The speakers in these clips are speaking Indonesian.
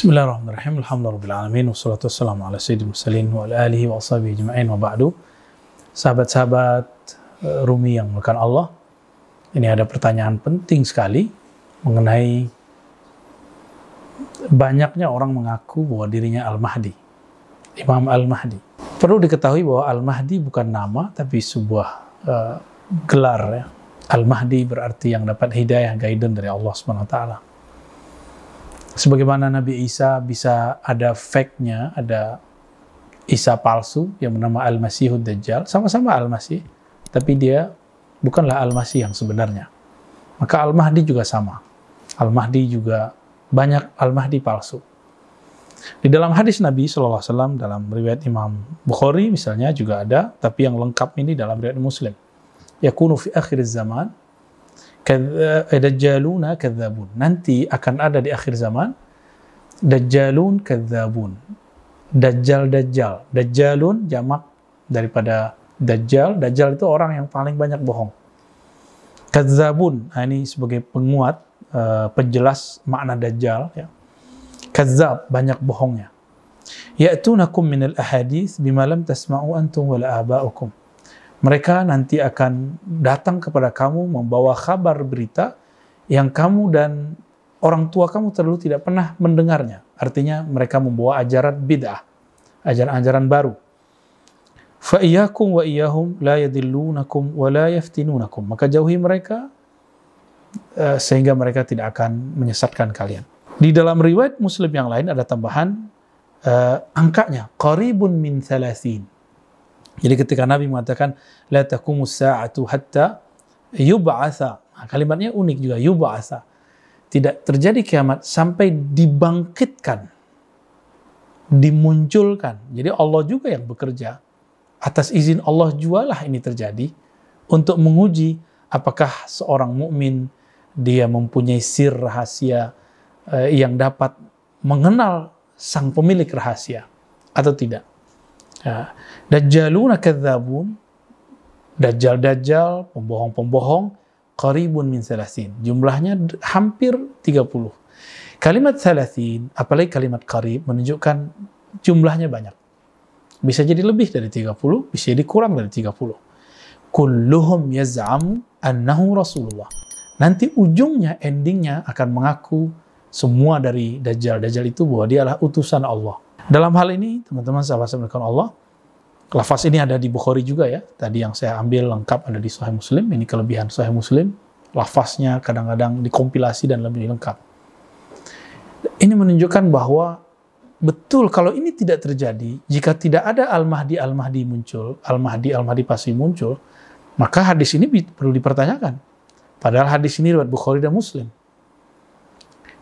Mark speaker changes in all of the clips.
Speaker 1: Bismillahirrahmanirrahim. Alhamdulillahirrahmanirrahim. Wassalatu wassalamu ala sayyidil mursalin wa ala alihi wa ashabihi jema'in wa ba'du. Sahabat-sahabat eh, Rumi yang melakukan Allah, ini ada pertanyaan penting sekali mengenai banyaknya orang mengaku bahwa dirinya Al-Mahdi. Imam Al-Mahdi. Perlu diketahui bahwa Al-Mahdi bukan nama, tapi sebuah uh, gelar. Ya. Al-Mahdi berarti yang dapat hidayah, guidance dari Allah SWT. Sebagaimana Nabi Isa bisa ada fake-nya, ada Isa palsu yang bernama Al-Masihud Dajjal, sama-sama Al-Masih, tapi dia bukanlah Al-Masih yang sebenarnya. Maka Al-Mahdi juga sama. Al-Mahdi juga banyak Al-Mahdi palsu. Di dalam hadis Nabi SAW, dalam riwayat Imam Bukhari misalnya juga ada, tapi yang lengkap ini dalam riwayat Muslim. ya Yakunu fi akhir zaman, Eh, dajjaluna kadzabun. Nanti akan ada di akhir zaman dajjalun kadzabun. Dajjal dajjal. Dajjalun jamak daripada dajjal. Dajjal itu orang yang paling banyak bohong. Kadzabun ini sebagai penguat uh, penjelas makna dajjal ya. Kadzab banyak bohongnya. Ya'tunakum min al-ahadits bima lam tasma'u antum wala aba'ukum. Mereka nanti akan datang kepada kamu membawa kabar berita yang kamu dan orang tua kamu terlalu tidak pernah mendengarnya. Artinya mereka membawa ajaran bid'ah, ajaran-ajaran baru. Fa'iyakum wa iyahum la yadillunakum wa la yaftinunakum. Maka jauhi mereka eh, sehingga mereka tidak akan menyesatkan kalian. Di dalam riwayat Muslim yang lain ada tambahan uh, angkanya qaribun min thalathin. Jadi ketika Nabi mengatakan la taqumu sa'atu hatta yub'atsa. Nah, kalimatnya unik juga yub'atsa. Tidak terjadi kiamat sampai dibangkitkan. Dimunculkan. Jadi Allah juga yang bekerja. Atas izin Allah jualah ini terjadi untuk menguji apakah seorang mukmin dia mempunyai sir rahasia eh, yang dapat mengenal sang pemilik rahasia atau tidak. Ya. Dajjaluna kathabun. Dajjal-dajjal, pembohong-pembohong, qaribun min salasin. Jumlahnya hampir 30. Kalimat salasin, apalagi kalimat qarib, menunjukkan jumlahnya banyak. Bisa jadi lebih dari 30, bisa jadi kurang dari 30. Kulluhum yaz'am annahu Rasulullah. Nanti ujungnya, endingnya akan mengaku semua dari Dajjal-Dajjal itu bahwa dia adalah utusan Allah. Dalam hal ini, teman-teman sahabat mereka Allah, lafaz ini ada di Bukhari juga ya. Tadi yang saya ambil lengkap ada di Sahih Muslim, ini kelebihan Sahih Muslim. Lafaznya kadang-kadang dikompilasi dan lebih lengkap. Ini menunjukkan bahwa betul kalau ini tidak terjadi, jika tidak ada Al-Mahdi, Al-Mahdi muncul, Al-Mahdi, Al-Mahdi pasti muncul, maka hadis ini perlu dipertanyakan. Padahal hadis ini riwayat Bukhari dan Muslim.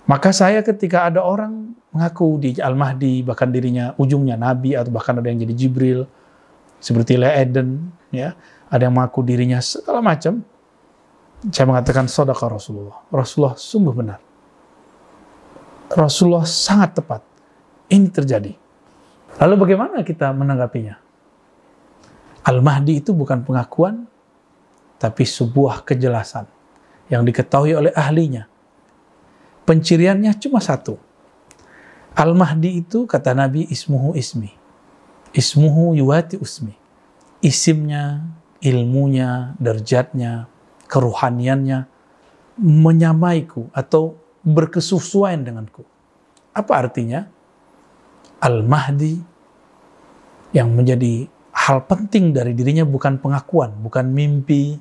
Speaker 1: Maka saya ketika ada orang mengaku di Al-Mahdi, bahkan dirinya ujungnya Nabi atau bahkan ada yang jadi Jibril, seperti le Eden, ya, ada yang mengaku dirinya segala macam, saya mengatakan sodaka Rasulullah. Rasulullah sungguh benar. Rasulullah sangat tepat. Ini terjadi. Lalu bagaimana kita menanggapinya? Al-Mahdi itu bukan pengakuan, tapi sebuah kejelasan yang diketahui oleh ahlinya Penciriannya cuma satu. Al-Mahdi itu kata Nabi ismuhu ismi. Ismuhu yuwati usmi. Isimnya, ilmunya, derjatnya, keruhaniannya menyamaiku atau berkesesuaian denganku. Apa artinya? Al-Mahdi yang menjadi hal penting dari dirinya bukan pengakuan, bukan mimpi,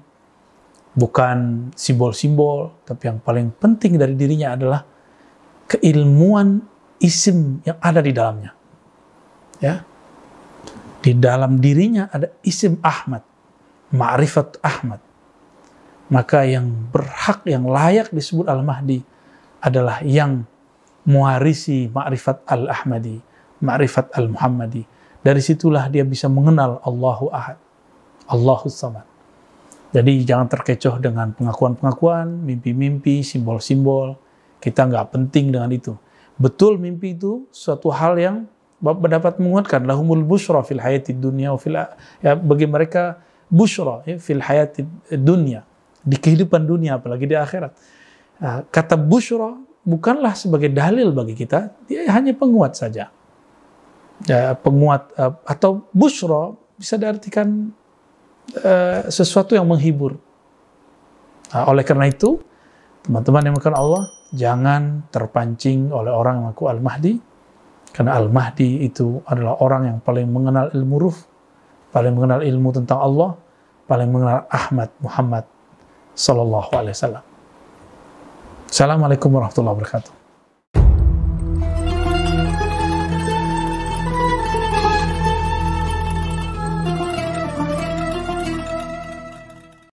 Speaker 1: bukan simbol-simbol, tapi yang paling penting dari dirinya adalah keilmuan isim yang ada di dalamnya. Ya. Di dalam dirinya ada isim Ahmad, ma'rifat Ahmad. Maka yang berhak, yang layak disebut Al-Mahdi adalah yang muarisi ma'rifat Al-Ahmadi, ma'rifat Al-Muhammadi. Dari situlah dia bisa mengenal Allahu Ahad, Allahu Samad. Jadi jangan terkecoh dengan pengakuan-pengakuan, mimpi-mimpi, simbol-simbol. Kita nggak penting dengan itu. Betul mimpi itu suatu hal yang dapat menguatkan. Lahumul busra fil hayati dunia fil ya, bagi mereka busra ya, fil hayati dunia. Di kehidupan dunia, apalagi di akhirat. Nah, kata busra bukanlah sebagai dalil bagi kita, dia hanya penguat saja. Ya, penguat eh, atau busra bisa diartikan Eh, sesuatu yang menghibur. Nah, oleh karena itu, teman-teman yang makan Allah, jangan terpancing oleh orang yang mengaku Al-Mahdi, karena Al-Mahdi itu adalah orang yang paling mengenal ilmu ruh, paling mengenal ilmu tentang Allah, paling mengenal Ahmad Muhammad Sallallahu Alaihi Wasallam. Assalamualaikum warahmatullahi wabarakatuh.